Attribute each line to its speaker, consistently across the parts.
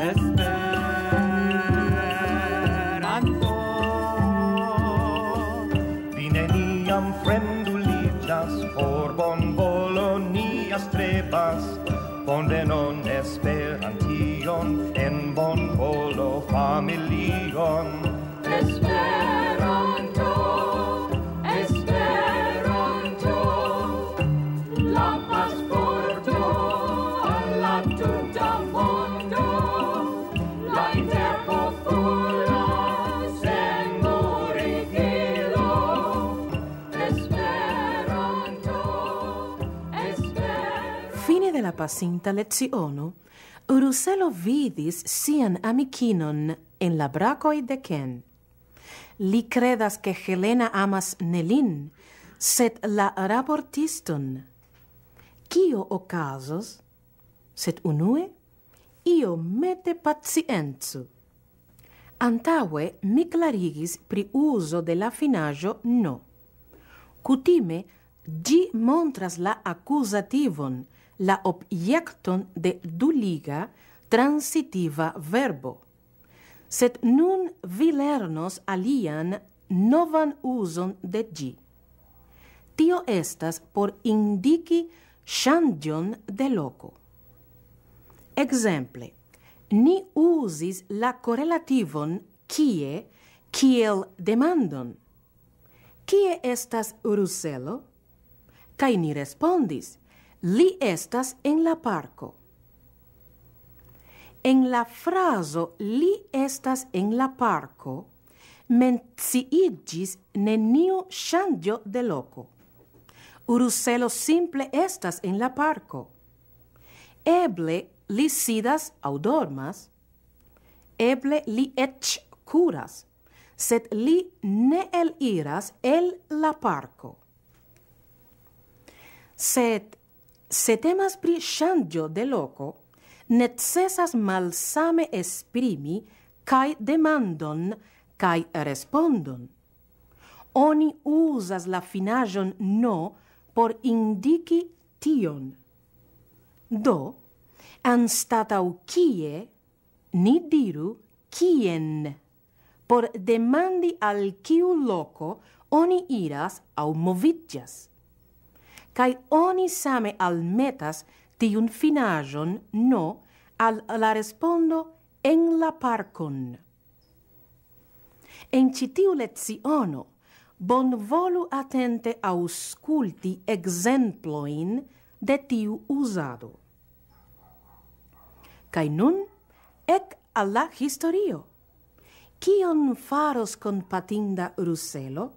Speaker 1: Espera.
Speaker 2: pasinta lezionu, Uruselo vidis sian amicinon en la bracoi de Ken. Li credas che Helena amas Nelin, set la raportiston. Cio ocasos? Set unue, io mete pacienzu. Antaue mi clarigis pri uso de la finaggio no. Cutime, gi montras la accusativon, la objecton de du liga transitiva verbo. Sed nun vi lernos alian novan uson de gi. Tio estas por indiki shandion de loco. Exemple, ni usis la correlativon kie, kiel demandon. Kie estas uruselo? Kai ni respondis, li estas en la parco. En la frase li estas en la parco menciigis nenio shangio de loco Uruselo simple estas en la parco. Eble li sidas aŭ eble li ech curas. sed li ne el iras el la parco. Sed se temas pri shangio de loco, net cesas malsame esprimi cae demandon cae respondon. Oni usas la finajon no por indiki tion. Do, an statau kie, ni diru kien, por demandi al kiu loco oni iras au movitias cae oni same al metas tiun finajon no al la respondo en la parcon. En citiu lezionu, bon volu atente ausculti exemploin de tiu usado. Cae nun, ec alla historio. Cion faros con patinda ruselo?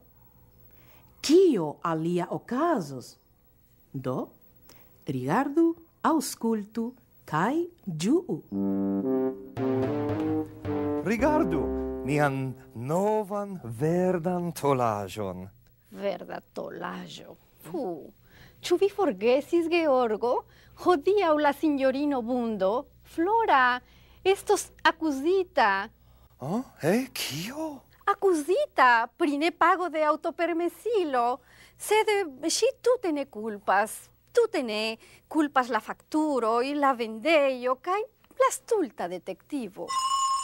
Speaker 2: Cio alia ocasos? Do, rigardu, auscultu, kai giu.
Speaker 1: Rigardu nian novan verdan tolajon.
Speaker 3: Verda tolajo. Fu. Ciu vi forgesis, Georgo? Hodia la signorino bundo? Flora, estos accusita.
Speaker 1: Oh, eh, kio?
Speaker 3: accusita pri ne pago de auto autopermesilo, sed eh, si tute ne culpas, tute ne culpas la facturo e la vendeio, cae la stulta detectivo.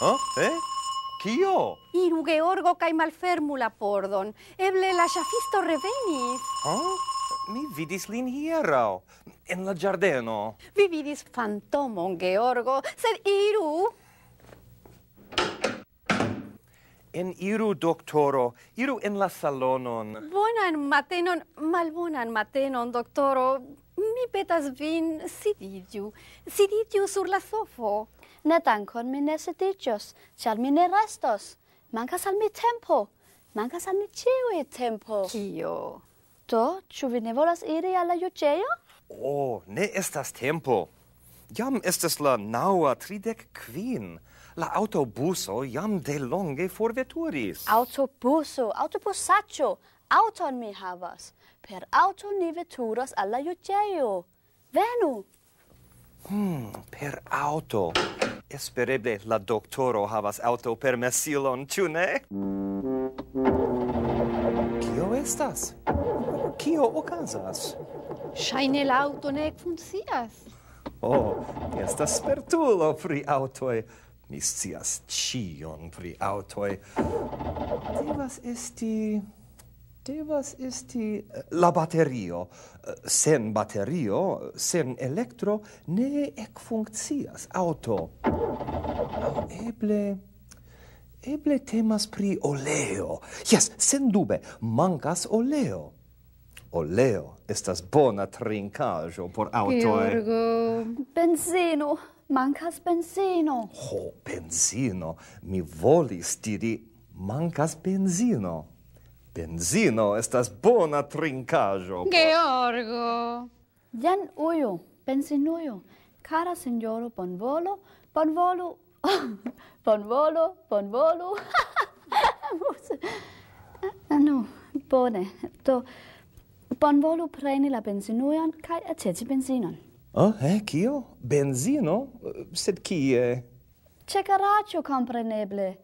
Speaker 1: Oh, eh? Kio?
Speaker 3: Iru Georgo cae malfermu la pordon, eble la chafisto revenis.
Speaker 1: Oh? Mi vidis lin hiero, en la giardeno.
Speaker 3: Vi vidis fantomon, Georgo, sed iru...
Speaker 1: En iru, doctoro, iru in la salonon.
Speaker 3: Bonan matenon, malbonan matenon, doctoro. Mi petas vin, sidigiu, sidigiu sur la sofo. Ne dankon mi
Speaker 4: ne sidigios, cial mi ne restos. Mancas al mi tempo, mancas al mi ciui tempo. Cio? To, ciu vi ne volas iri alla iugeo?
Speaker 1: Oh, ne estas tempo. Jam estes la naua tridec quin la autobuso iam de longe forveturis.
Speaker 4: Autobuso, autobusaccio, auton mi havas. Per auto ni veturas alla juceio. Venu!
Speaker 1: Hmm, per auto. Espereble la doctoro havas auto per mesilon, ciu ne? Cio estas? Cio ocasas? Shaine l'auto
Speaker 3: ne funcias.
Speaker 1: Oh, estas spertulo pri autoe. Mi scias cion pri autoi. Devas esti... Devas esti... La batterio. Sen batterio, sen elektro, ne ec funccias auto. Eble... Eble temas pri oleo. Yes, sen dube, mancas oleo. Oleo, estas bona trincajo por autoe.
Speaker 4: Giorgo, benzino mancas benzino. Ho,
Speaker 1: benzino, mi volis diri mancas benzino. Benzino estas bona trincajo.
Speaker 4: Georgo! Jan uio, benzinuio, cara signoro, bon volo, bon volo, bon volo, bon volo. no, bone, to... Bon volu preni la benzinuion, kai aceci benzinon.
Speaker 1: Oh, eh, kio? Benzino? Sed kie?
Speaker 4: Ce caraccio, compreneble.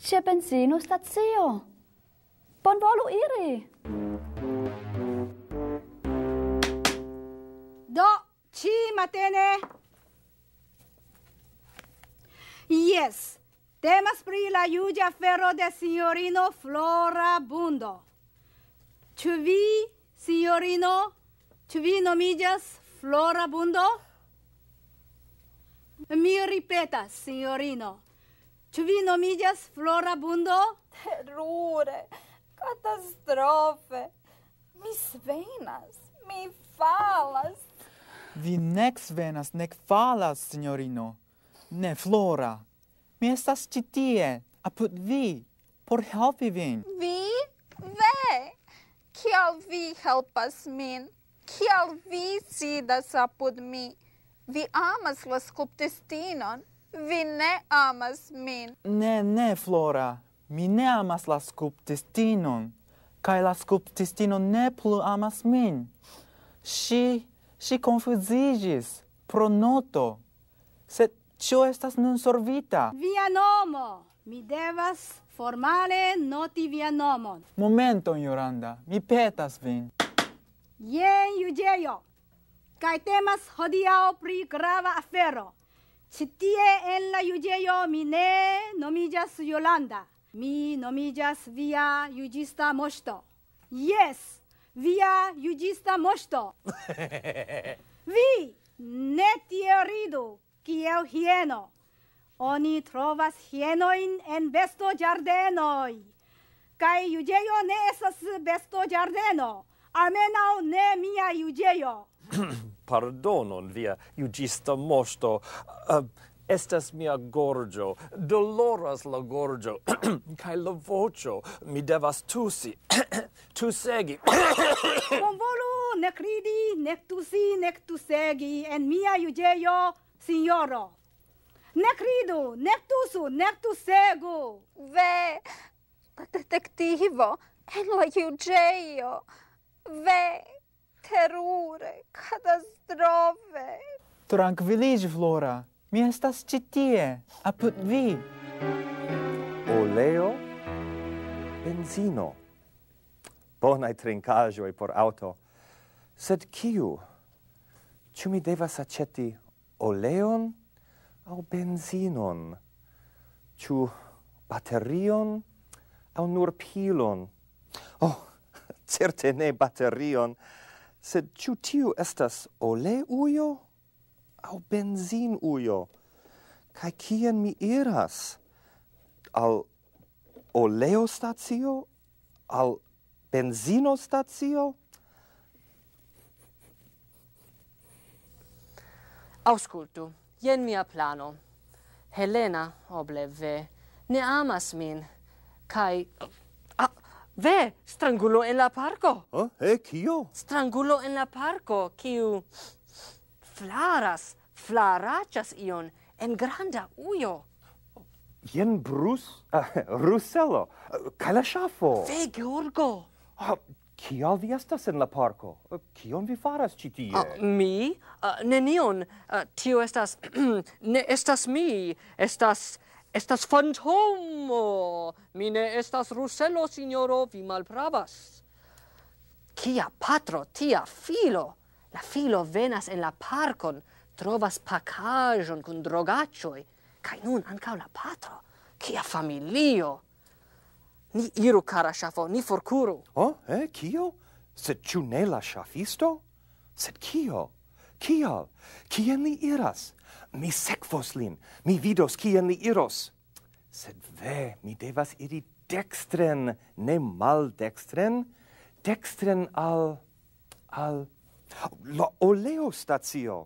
Speaker 4: C'è benzino stazio. Bon volu ire!
Speaker 5: Do, ci matene. Yes, temas pri la iugia ferro de signorino Flora Bundo. Ci vi, signorino, ci vi nomigas Flora bundo? Mi ripetas, signorino. Ci vi nomigias Flora bundo? Terure! Catastrofe! Mi svenas! Mi falas!
Speaker 6: Vi nec svenas, nec falas, signorino. Ne, Flora. Mi esas citie, aput vi, por helpi vi.
Speaker 3: Vi? Ve! Cio vi helpas min? Kial vi sidas apud mi? Vi amas la skulptistinon? Vi ne amas min?
Speaker 6: Ne, ne, Flora. Mi ne amas la skulptistinon. Kai la skulptistino ne plu amas min. Si, si confuzigis pro noto. Sed cio estas nun sorvita?
Speaker 5: Via nomo! Mi devas formale noti via nomon.
Speaker 6: Momento, Joranda. Mi petas vin.
Speaker 5: Yen yujeyo. Kai temas hodiao pri grava afero. Chitie en la yujeyo mi ne nomijas Yolanda. Mi nomijas via yujista moshito. Yes, via yujista moshito. Vi, ne tie ridu, hieno. Oni trovas hienoin en besto jardenoi. Kai yujeyo ne esas besto jardenoi. Amenau ne mia iugeio.
Speaker 7: Pardonon, via iugista mosto. Uh, estas mia gorgio. Doloras la gorgio. Cai la vocio. Mi devas tusi. tusegi. Con
Speaker 5: volu, ne cridi, ne tusi, ne tusegi. En mia iugeio, signoro. Ne cridu, ne tusu, ne tusegu. Ve, la detectivo, en
Speaker 3: la iugeio. Ve terure,
Speaker 6: catastrofe. Tranquilligi, Flora. Mi estas citie, apud vi. Oleo, benzino.
Speaker 1: Bonai trincajoi por auto. Sed kiu? Ciu mi devas aceti oleon au benzinon? Ciu batterion au nur pilon? Oh, certe ne batterion, sed ciu tiu estas ole uio au benzin uio? Cai cien mi iras? Al oleo stazio? Al benzino stazio?
Speaker 8: Auscultu, jen mia plano. Helena, oble ne amas min, cai... Kai... Ve, strangulo en la parco.
Speaker 1: Oh, eh, kio?
Speaker 8: Strangulo en la parco, kiu flaras, flarachas ion en granda uio.
Speaker 1: Ien brus, uh, ah, ruselo, uh, cala shafo. Ve, Georgo. Oh, ah, kio vi estas en la parco? Kion vi faras ci tie? Uh, mi?
Speaker 8: Uh, nenion. Uh, tio estas, ne estas mi, estas... Estas fantomo! Mi ne estas Ruselo, signoro, vi malpravas. Kia patro, tia filo! La filo venas en la parkon, trovas pacajon cun drogacioi, cae nun ancao la
Speaker 1: patro. Kia familio! Ni iru, cara shafo, ni forcuru! Oh, eh, kio? Sed ciu ne la shafisto? Sed kio? Kio? Kien li iras? Mi secfos lin, mi vidos kien li iros. Sed ve, mi devas iri dextren, ne mal dextren, dextren al, al, la oleo stazio,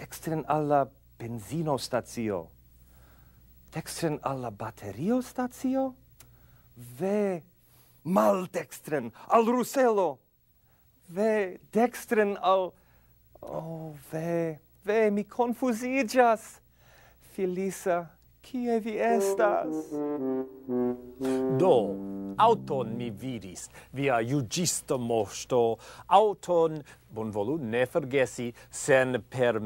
Speaker 1: dextren al la benzino stazio, dextren al la batterio stazio, ve, mal dextren, al Russello, ve, dextren al, oh, ve, ve, ve mi confusigas felisa qui vi estas
Speaker 7: do auton mi vidis via iugisto mosto auton bon volu ne fergesi, sen per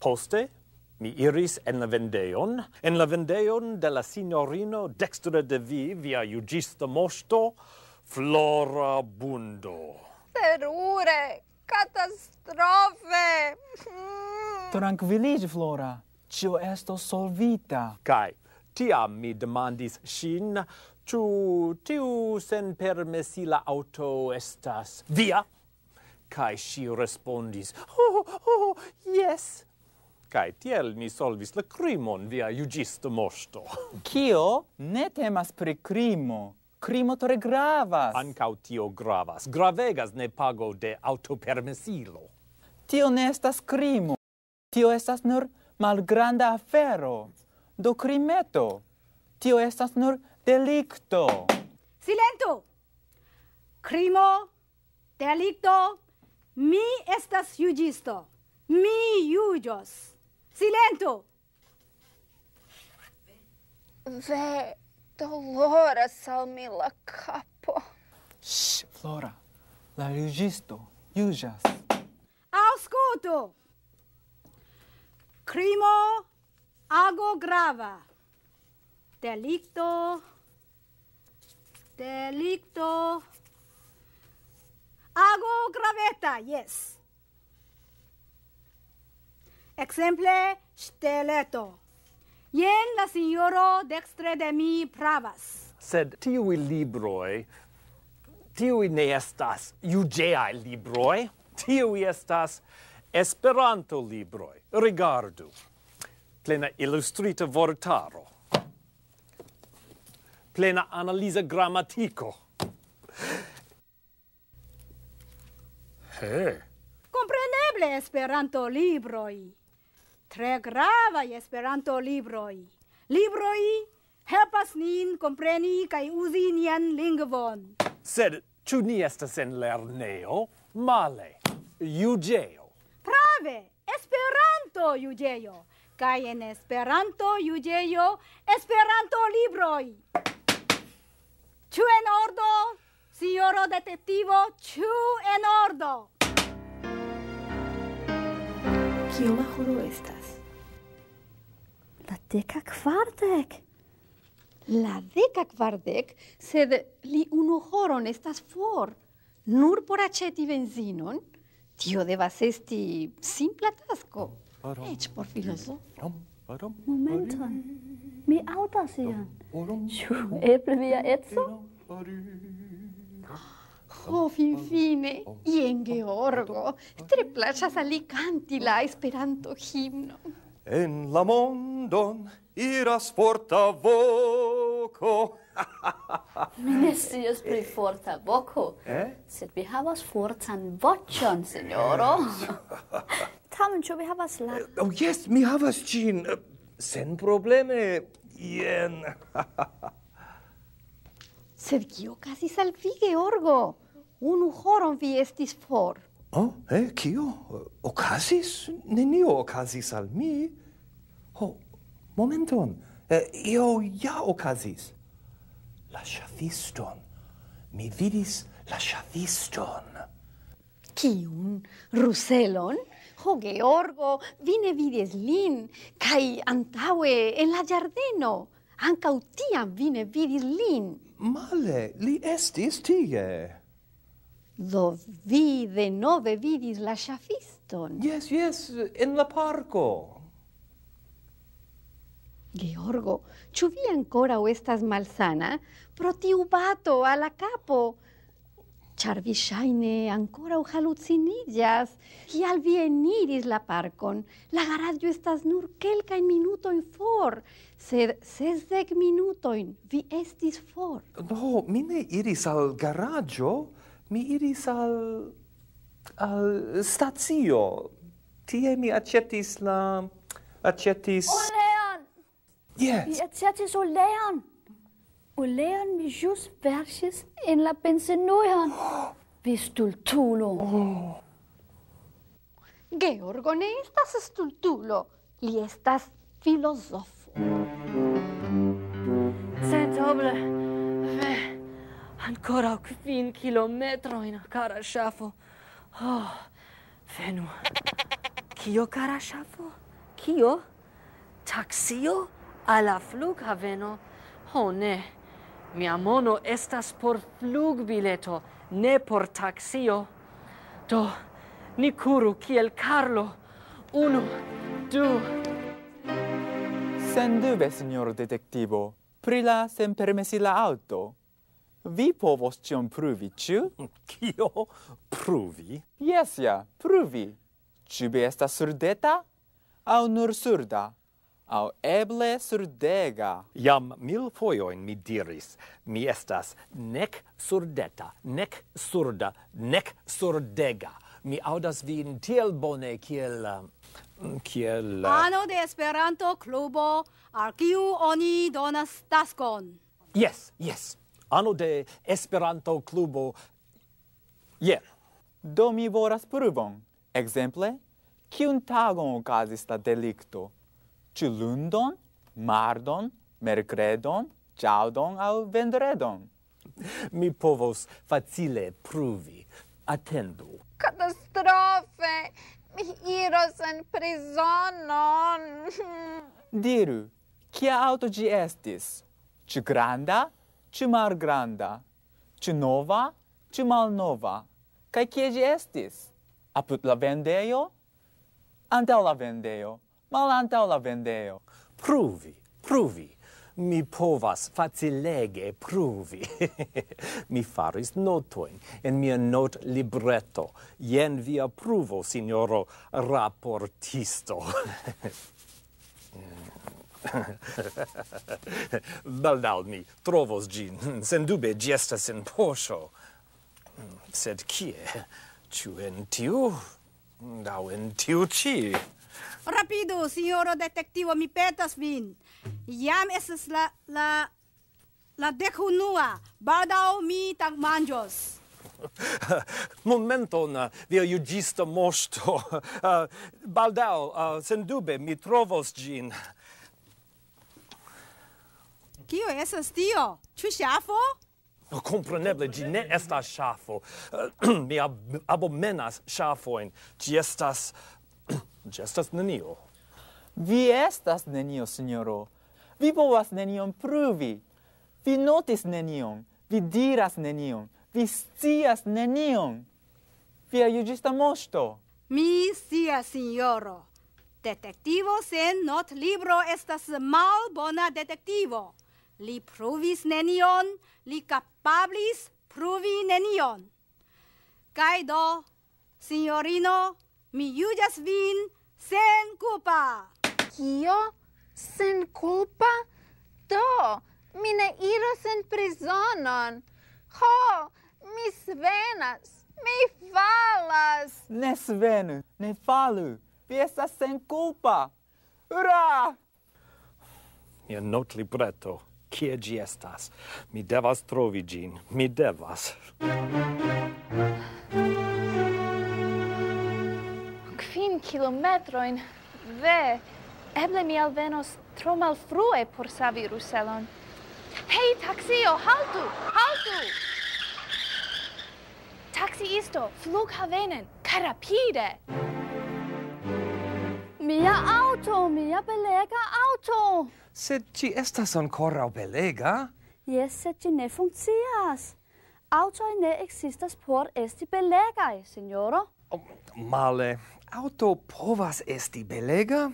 Speaker 7: poste mi iris en la vendeon en la vendeon de la signorino dextra de vi via iugisto
Speaker 6: mosto flora bundo
Speaker 3: Per Catastrofe!
Speaker 6: Tranquilligi, Flora. Cio esto solvita.
Speaker 7: Kai, tiam mi demandis sin, tu tiu sen permessila auto estas via? Kai si respondis,
Speaker 6: oh, oh, yes.
Speaker 7: Kai tiel mi solvis la crimon via iugisto mosto.
Speaker 6: Cio ne temas pre crimo, crimo tre gravas.
Speaker 7: Ancau tio gravas. Gravegas ne pago de autopermesilo.
Speaker 6: Tio ne estas crimo. Tio estas nur malgranda afero. Do crimeto. Tio estas nur delicto.
Speaker 5: Silento! Crimo, delicto, mi estas iugisto. Mi iugios. Silento!
Speaker 4: Ve... Ve... Dolora salmila capo.
Speaker 6: Shh, Flora. La registo, juĝas.
Speaker 5: Aŭskultu! Crimo. ago grava. Delicto. Delicto. ago graveta, yes. Exemple ŝteleto. Ien la signoro dextre de mi pravas.
Speaker 7: Sed tiui libroi, tiui ne estas iugeae libroi, tiui estas esperanto libroi. Rigardu, plena illustrita vortaro, plena analisa grammatico.
Speaker 1: He.
Speaker 5: Compreneble esperanto libroi tre grava esperanto libroi libroi helpas nin compreni kai uzi nian lingvon
Speaker 7: sed chu ni estas en lerneo male iugeo
Speaker 5: prave esperanto iugeo kai en esperanto iugeo esperanto libroi chu en ordo signoro detektivo chu en ordo
Speaker 3: Kioma horo estas? La deca quardec. La deca quardec, sed li uno horon estas for. Nur por aceti benzinon, tio devas esti simpla tasco.
Speaker 4: Ech por filosofo. Momenton,
Speaker 3: mi autas ian. Ĉu eble via etso? Ho fin fine, ien Georgo, tre placias ali canti esperanto himno.
Speaker 1: En la mondon iras forta voco. Mi ne
Speaker 4: sias pri forta voco, eh? sed vi havas fortan vocion, signoro. Yes. Tamen, ciò vi havas la... Eh,
Speaker 1: oh, yes, mi havas cin, sen probleme, ien. sed
Speaker 3: cio casi salvi, Orgo unu horon vi estis for.
Speaker 1: Oh, eh, kio? Ocasis? Nenio ocasis al mi. Oh, momentum. Eh, io ja ocasis. La shaviston. Mi vidis la shaviston.
Speaker 3: Cium, Ruselon? Ho, Georgo, vine vides lin, Kai antaue en la giardeno. Ancautiam vine vidis lin.
Speaker 1: Male, li estis tige.
Speaker 3: Do vi de nove vidis la shafiston?
Speaker 1: Yes, yes, in la parco.
Speaker 3: Georgo, ĉu vi ancora o estas malsana? Pro tiu a la capo. Ĉar vi ŝajne ancora o halucinillas. Kial vi eniris la parcon, La garaĝo estas nur kelkajn minutojn for. Sed sesdek minutojn
Speaker 1: vi estis for. No, mi ne iris al garaggio, mi iris al al stazio tie mi accettis la accettis Olean oh, yes mi
Speaker 4: accettis Olean Olean mi jus versis
Speaker 3: in la pensenoian oh. vistultulo oh. Georgo ne estas stultulo li estas filosofo
Speaker 8: ancora quin chilometro in cara schafo. Oh, venu. Kio cara schafo? Kio? Taxio alla flughaveno? Oh ne. Mia mono estas por flugbileto, ne por taxio. Do, ni curu kiel Carlo. Uno, du.
Speaker 6: Sen dube, signor detektivo. prila sem permesila la auto. Vi povos cion pruvi, ciu? Cio? Pruvi? Yes, ja, pruvi. Ciu vi estas surdeta? Au nur surda? Au eble surdega? Jam mil foioin mi diris, mi estas
Speaker 7: nec surdeta, nec surda, nec surdega. Mi audas vin tiel bone kiel... Mm, kiel... Uh, ano
Speaker 5: de Esperanto Clubo, al kiu oni donas taskon.
Speaker 6: Yes, yes, ano de Esperanto klubo jen. Do mi volas pruvon. Ekzemple, kiun tagon okazis ta delikto? Ĉu lundon, mardon, merkredon, ĉaŭdon aŭ vendredon? Mi povos facile pruvi. Atendu.
Speaker 3: Katastrofe! Mi iros en prizonon!
Speaker 6: Diru, kia auto gi estis? Ĉu granda? ci mar granda, ci nova, ci mal nova. Cai chiegi estis? Aput la vendeo? Antau la vendeo, mal antau la vendeo. Pruvi, pruvi. Mi povas facilege pruvi.
Speaker 7: Mi faris notoin en mia not libretto. Ien via pruvo, signoro raportisto. Baldau, mi trovos gin. Sen dube, gestas in porso. Sed, kie? Ciu in tiu? Dau, in tiu, cii.
Speaker 5: Rapido, signoro detetivo, mi petas vin. Iam estes la... la... la dejunua. Baldau, mi tag manjos.
Speaker 7: Momentum, via iugista moshto. Ah, Baldau, ah, sen dube, mi trovos gin.
Speaker 5: Kio esas tio? Chu shafo?
Speaker 7: No comprenable, gi ne estas shafo. Mi abomenas shafoen.
Speaker 6: Gi estas... Gi estas nenio. Vi estas nenio, signoro. Vi povas nenion pruvi. Vi notis nenion. Vi diras nenion. Vi stias nenion. Via ajugista mosto.
Speaker 5: Mi sia, signoro. Detectivo sen not libro estas malbona bona detectivo. Li pruvis nenion, li capablis pruvi nenion. Caido, signorino, mi iujas vin sen culpa. Cio? Sen
Speaker 3: culpa? To, mi ne iros in prisonon. Ho, mi svenas, mi falas.
Speaker 6: Ne svenu, ne falu, vi estas sen culpa. Ura!
Speaker 7: Mia not libretto kie gi estas. Mi devas trovi gin. Mi devas.
Speaker 4: Kvin kilometrojn. Ve, eble mi alvenos tro
Speaker 3: malfrue por savi Ruselon.
Speaker 4: Hej, taksio, haltu, haltu! Taxi isto, flughavenen, karapide! Taxi karapide! mia auto, mia belega auto.
Speaker 1: Sed ci estas ancora belega?
Speaker 4: Yes, sed ci ne funccias. Auto ne existas por esti belega, signoro. Oh,
Speaker 1: male. Auto povas esti belega?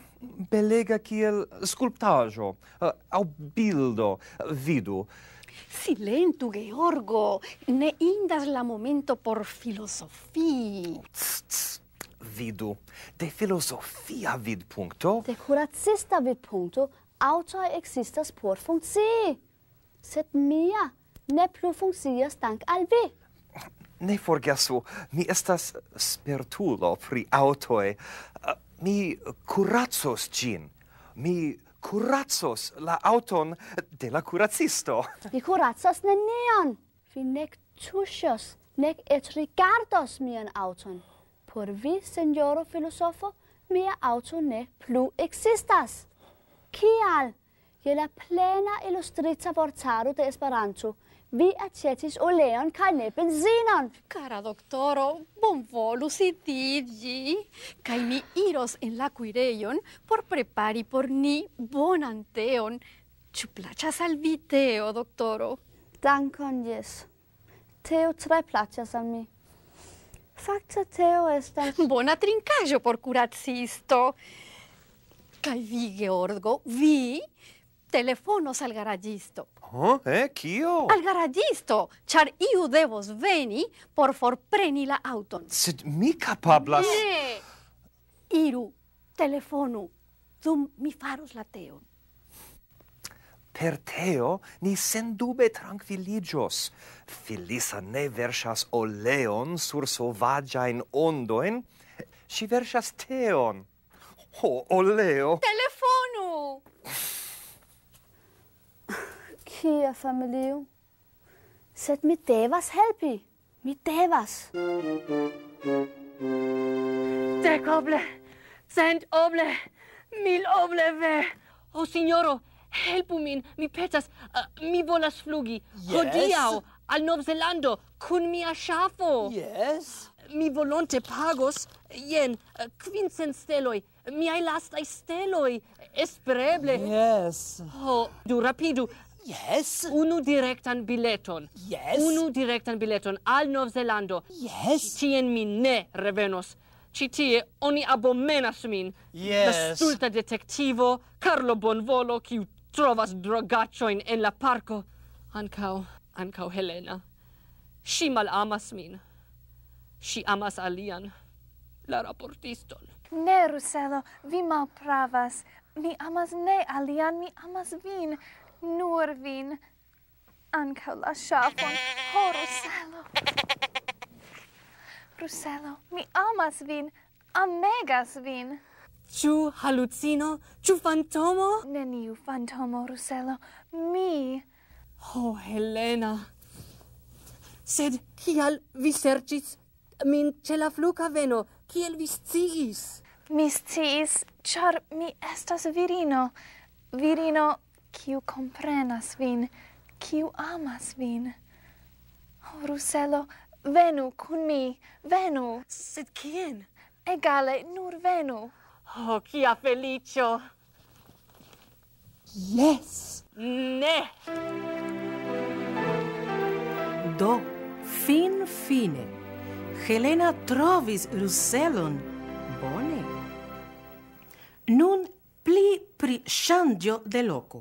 Speaker 1: Belega kiel sculptajo, eh, au bildo, uh, vidu.
Speaker 3: Silentu,
Speaker 1: Georgo!
Speaker 3: Ne indas la momento por filosofii!
Speaker 1: vidu. De filosofia vid puncto.
Speaker 3: De curatsista vid puncto
Speaker 4: auto existas por funzi. Sed mia ne plus funzias dank al vi.
Speaker 1: Ne forgesu, mi estas spertulo pri autoe. Mi curatsos gin. Mi curatsos la auton de la curatsisto.
Speaker 4: Mi curatsos ne neon. Vi nec tusios, nec et rigardos mian auton por vi, senyoro filosofo, mia auto ne plu existas. Kial? Je la plena illustrita vortaru de Esperanto, vi accetis
Speaker 3: oleon ca ne benzinon. Cara doctoro, bon volu sitigi, kai mi iros en la cuireion por prepari por ni bon anteon. Ciu placias al vi, Teo, doctoro? Dankon, yes. Teo tre placias al mi. Facta teo estas... Bona trincajo por curatsisto. Cai vi, Georgo, vi telefonos al garagisto.
Speaker 1: Oh, eh, Quio?
Speaker 3: Al garagisto, char iu devos veni por forpreni la auton.
Speaker 1: Sed mi capablas... Ne!
Speaker 3: Iru, telefonu, dum mi faros la teon
Speaker 1: per teo ni sen dube tranquilligios. Filisa ne versas oleon sur sovagiaen ondoen, si versas teon. O, oh, oleo!
Speaker 3: Telefonu!
Speaker 4: Kia, familio? Sed mi devas helpi. Mi devas. Dec oble!
Speaker 8: Cent oble!
Speaker 4: Mil oble ve!
Speaker 8: O oh, signoro, Helpu min, mi petas, uh, mi volas flugi. Yes? Hodiau, al Novzelando, cun mia schafo. Yes? Mi volonte pagos, jen, uh, quincent steloi, miai lastai steloi, espereble.
Speaker 5: Yes.
Speaker 8: Ho, oh, du, rapidu. Yes. Unu directan bileton. Yes. Unu directan bileton al Novzelando. Yes. Tien mi ne revenos. Ci oni abomenas min. Yes. La stulta detektivo Carlo Bonvolo, chiu trovas drogaccio in en la parco ancau ancau helena si mal amas min si amas alian la
Speaker 4: raportiston ne ruselo vi mal pravas mi amas ne alian mi amas vin nur vin ancau la shapon ho ruselo
Speaker 3: ruselo mi amas vin amegas vin
Speaker 8: Ciu halucino, ciu fantomo? Neniu fantomo, Rusello, mi. Oh, Helena. Sed, cial vi sercis min la fluca veno? Ciel vi
Speaker 4: ciis? Mis ciis, char mi estas virino. Virino, ciu comprenas vin, ciu amas vin. Oh, Rusello, venu cun mi, venu. Sed, cien? Egale, nur venu. Venu.
Speaker 8: Oh, chia felicio!
Speaker 2: Yes! Ne! Do, fin fine, Helena trovis Russelon. Bone! Nun pli pri shangio de loco.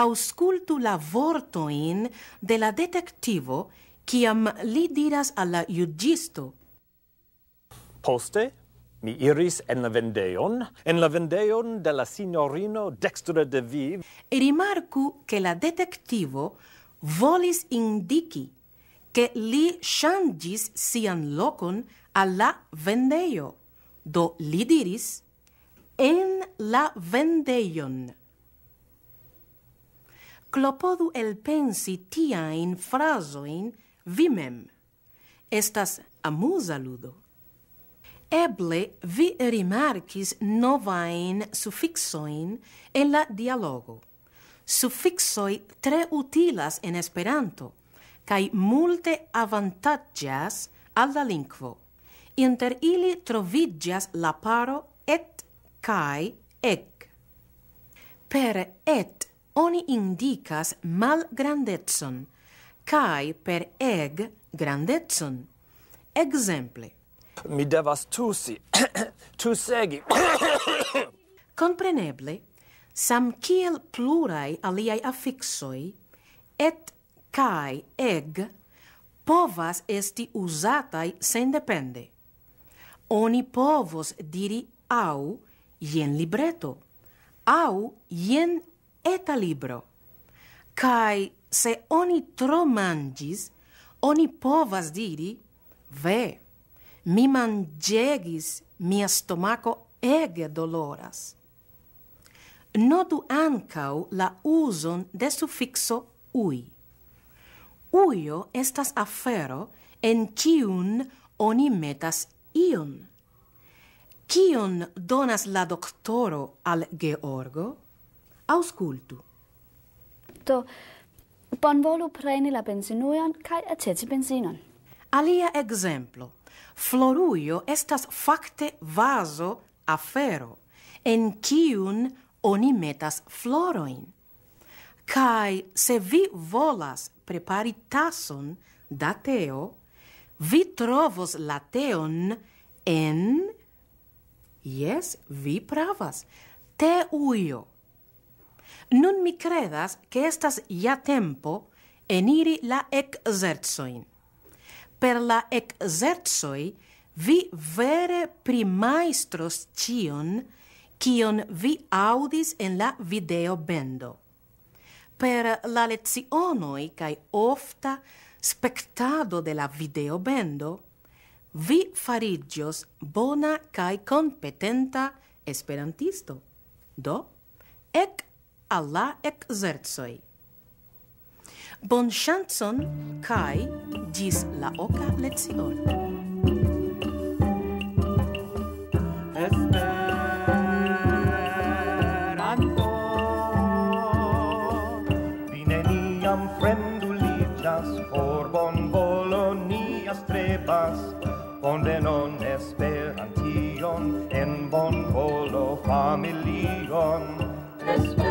Speaker 2: Auscultu la vortoin de la detectivo, ciam li diras alla iugisto. Poste?
Speaker 7: Mi iris en la vendeion, en la vendeion de la signorino Dextre de vi.
Speaker 2: E rimarcu che la detectivo volis indici che li shangis sian locon a la vendeio, do li diris en la vendeion. Clopodu el pensi in frasoin vimem. Estas amusa ludo. Eble vi rimarkis novain suffixoin en la dialogo. Suffixoi tre utilas en Esperanto, cae multe avantagias alla lingvo. Inter ili trovidjas la paro et cae ec. Per et oni indicas mal grandetson, cae per eg grandetson. Exemple,
Speaker 7: mi devas tusi,
Speaker 2: tusegi. Compreneble, sam kiel plurai aliai affixoi, et kai eg povas esti usatai sen depende. Oni povos diri au jen libretto, au jen eta libro. Kai se oni tro oni povas diri ve. Ve mi mangegis mia stomaco ege doloras. Notu ancau la uson de suffixo ui. Uio estas afero en ciun oni metas ion. Cion donas la doctoro al Georgo? Auscultu.
Speaker 4: Do, bon volu preni la benzinuion cae
Speaker 2: aceci benzinon. Alia ekzemplo Floruio estas fakte vaso afero, en kiun oni metas floroin. Kai se vi volas prepari tason da teo, vi trovos la teon en... Yes, vi pravas. Te uio. Nun mi credas que estas ja tempo eniri la exerzoin per la exerzoi vi vere primaistros cion cion vi audis en la video bendo. Per la lezionoi cae ofta spectado de la video bendo, vi farigios bona cae competenta esperantisto. Do, ec alla exerzoi bon chanson kai dis la oka lezion Esperanto
Speaker 1: Vine niam fremduligas Por bon volo nia strebas Onde non esperantion En bon volo familion Esperanto